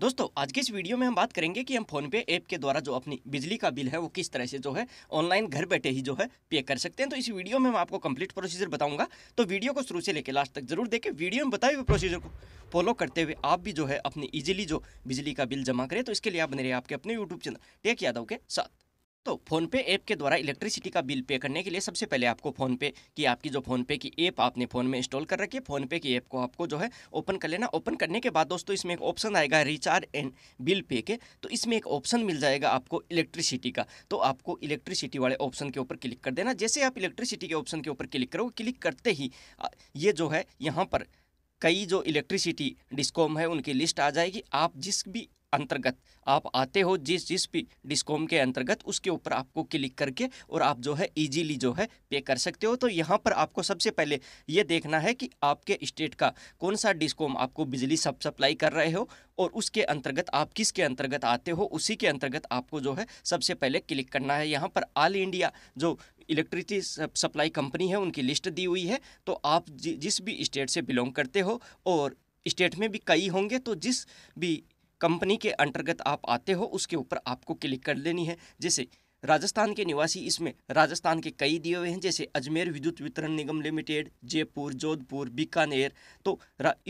दोस्तों आज की इस वीडियो में हम बात करेंगे कि हम फोनपे ऐप के द्वारा जो अपनी बिजली का बिल है वो किस तरह से जो है ऑनलाइन घर बैठे ही जो है पे कर सकते हैं तो इस वीडियो में हम आपको कंप्लीट प्रोसीजर बताऊंगा तो वीडियो को शुरू से लेकर लास्ट तक जरूर देखें वीडियो में बताए हुए प्रोसीजर को फॉलो करते हुए आप भी जो है अपनी ईजिली जो बिजली का बिल जमा करें तो इसके लिए आप बने रहे आपके अपने यूट्यूब चैनल टेक यादव के साथ तो फोनपे ऐप के द्वारा इलेक्ट्रिसिटी का बिल पे करने के लिए सबसे पहले आपको फ़ोनपे की आपकी जो फ़ोनपे की ऐप आपने फ़ोन में इंस्टॉल कर रखी है फ़ोनपे की ऐप को आपको जो है ओपन कर लेना ओपन करने के बाद दोस्तों इसमें एक ऑप्शन आएगा रिचार्ज एंड बिल पे के तो इसमें एक ऑप्शन मिल जाएगा आपको इलेक्ट्रिसिटी का तो आपको इलेक्ट्रिसिटी वाले ऑप्शन के ऊपर क्लिक कर देना जैसे आप इलेक्ट्रिसिटी के ऑप्शन के ऊपर क्लिक करोगे क्लिक करते ही ये जो है यहाँ पर कई जो इलेक्ट्रिसिटी डिस्कॉम है उनकी लिस्ट आ जाएगी आप जिस भी अंतर्गत आप आते हो जिस जिस भी डिस्कॉम के अंतर्गत उसके ऊपर आपको क्लिक करके और आप जो है इजीली जो है पे कर सकते हो तो यहाँ पर आपको सबसे पहले ये देखना है कि आपके स्टेट का कौन सा डिस्कॉम आपको बिजली सब सप्लाई कर रहे हो और उसके अंतर्गत आप किस के अंतर्गत आते हो उसी के अंतर्गत आपको जो है सबसे पहले क्लिक करना है यहाँ पर ऑल इंडिया जो इलेक्ट्रिसिटी सप्लाई कंपनी है उनकी लिस्ट दी हुई है तो आप जिस भी स्टेट से बिलोंग करते हो और स्टेट में भी कई होंगे तो जिस भी कंपनी के अंतर्गत आप आते हो उसके ऊपर आपको क्लिक कर लेनी है जैसे राजस्थान के निवासी इसमें राजस्थान के कई दिए हुए हैं जैसे अजमेर विद्युत वितरण निगम लिमिटेड जयपुर जोधपुर बीकानेर तो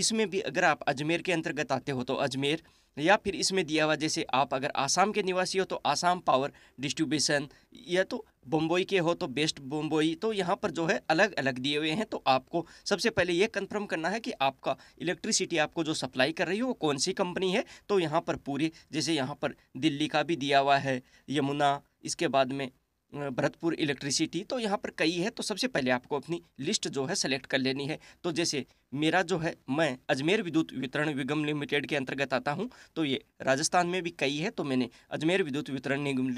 इसमें भी अगर आप अजमेर के अंतर्गत आते हो तो अजमेर या फिर इसमें दिया हुआ जैसे आप अगर आसाम के निवासी हो तो आसाम पावर डिस्ट्रीब्यूशन या तो बम्बई के हो तो बेस्ट बम्बई तो यहाँ पर जो है अलग अलग दिए हुए हैं तो आपको सबसे पहले ये कंफर्म करना है कि आपका इलेक्ट्रिसिटी आपको जो सप्लाई कर रही है वो कौन सी कंपनी है तो यहाँ पर पूरी जैसे यहाँ पर दिल्ली का भी दिया हुआ है यमुना इसके बाद में भरतपुर इलेक्ट्रिसिटी तो यहाँ पर कई है तो सबसे पहले आपको अपनी लिस्ट जो है सेलेक्ट कर लेनी है तो जैसे मेरा जो है मैं अजमेर विद्युत वितरण निगम लिमिटेड के अंतर्गत आता हूँ तो ये राजस्थान में भी कई है तो मैंने अजमेर विद्युत वितरण निगम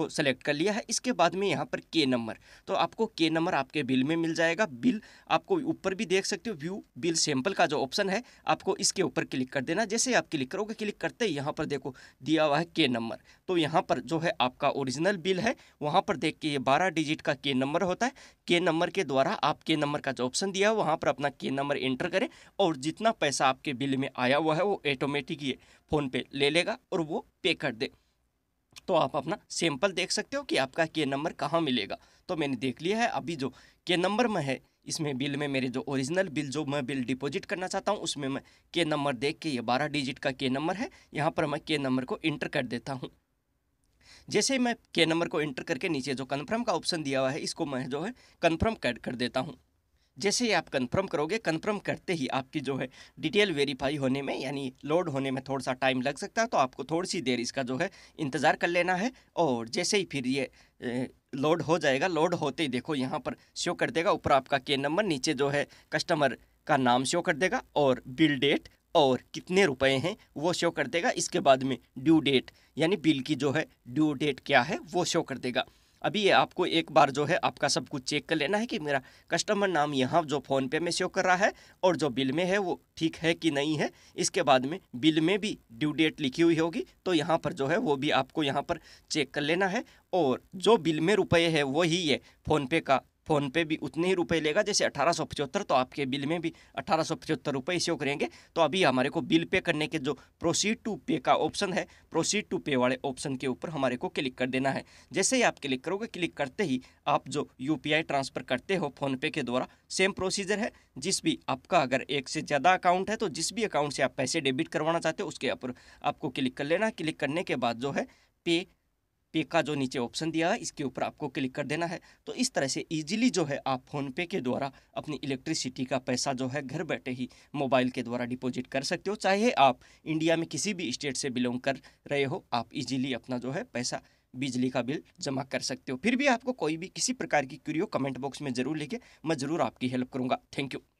को सेलेक्ट कर लिया है इसके बाद में यहाँ पर के नंबर तो आपको के नंबर आपके बिल में मिल जाएगा बिल आपको ऊपर भी देख सकते हो व्यू बिल सैंपल का जो ऑप्शन है आपको इसके ऊपर क्लिक कर देना जैसे आप क्लिक करोगे क्लिक करते ही यहाँ पर देखो दिया हुआ है के नंबर तो यहाँ पर जो है आपका ओरिजिनल बिल है वहाँ पर देख के ये बारह डिजिट का के नंबर होता है के नंबर के द्वारा आप के नंबर का जो ऑप्शन दिया है वहाँ पर अपना के नंबर एंटर करें और जितना पैसा आपके बिल में आया हुआ है वो ऑटोमेटिक ये फ़ोन पे ले लेगा और वो पे कर दे तो आप अपना सैंपल देख सकते हो कि आपका के नंबर कहाँ मिलेगा तो मैंने देख लिया है अभी जो के नंबर में है इसमें बिल में मेरे जो ओरिजिनल बिल जो मैं बिल डिपॉजिट करना चाहता हूँ उसमें मैं के नंबर देख के ये बारह डिजिट का के नंबर है यहाँ पर मैं के नंबर को इंटर कर देता हूँ जैसे मैं के नंबर को इंटर करके नीचे जो कन्फर्म का ऑप्शन दिया हुआ है इसको मैं जो है कन्फर्म कर, कर देता हूँ जैसे ही आप कंफर्म करोगे कंफर्म करते ही आपकी जो है डिटेल वेरीफाई होने में यानी लोड होने में थोड़ा सा टाइम लग सकता है तो आपको थोड़ी सी देर इसका जो है इंतज़ार कर लेना है और जैसे ही फिर ये लोड हो जाएगा लोड होते ही देखो यहाँ पर शो कर देगा ऊपर आपका के नंबर नीचे जो है कस्टमर का नाम शो कर देगा और बिल डेट और कितने रुपए हैं वो शो कर देगा इसके बाद में ड्यू डेट यानी बिल की जो है ड्यू डेट क्या है वो शो कर देगा अभी ये आपको एक बार जो है आपका सब कुछ चेक कर लेना है कि मेरा कस्टमर नाम यहाँ जो फ़ोनपे में शो कर रहा है और जो बिल में है वो ठीक है कि नहीं है इसके बाद में बिल में भी ड्यू डेट लिखी हुई होगी तो यहाँ पर जो है वो भी आपको यहाँ पर चेक कर लेना है और जो बिल में रुपये है वही ये फ़ोनपे का फ़ोन पे भी उतने ही रुपये लेगा जैसे अठारह सौ पचहत्तर तो आपके बिल में भी अठारह सौ पचहत्तर रुपये इसे करेंगे तो अभी हमारे को बिल पे करने के जो प्रोसीड टू पे का ऑप्शन है प्रोसीड टू पे वाले ऑप्शन के ऊपर हमारे को क्लिक कर देना है जैसे ही आप क्लिक करोगे क्लिक करते ही आप जो यू ट्रांसफ़र करते हो फ़ोनपे के द्वारा सेम प्रोसीजर है जिस भी आपका अगर एक से ज़्यादा अकाउंट है तो जिस भी अकाउंट से आप पैसे डेबिट करवाना चाहते हो उसके ऊपर आपको क्लिक कर लेना क्लिक करने के बाद जो है पे पे का जो नीचे ऑप्शन दिया है इसके ऊपर आपको क्लिक कर देना है तो इस तरह से इजीली जो है आप फ़ोनपे के द्वारा अपनी इलेक्ट्रिसिटी का पैसा जो है घर बैठे ही मोबाइल के द्वारा डिपॉजिट कर सकते हो चाहे आप इंडिया में किसी भी स्टेट से बिलोंग कर रहे हो आप इजीली अपना जो है पैसा बिजली का बिल जमा कर सकते हो फिर भी आपको कोई भी किसी प्रकार की क्यूरियो कमेंट बॉक्स में जरूर लिखे मैं ज़रूर आपकी हेल्प करूँगा थैंक यू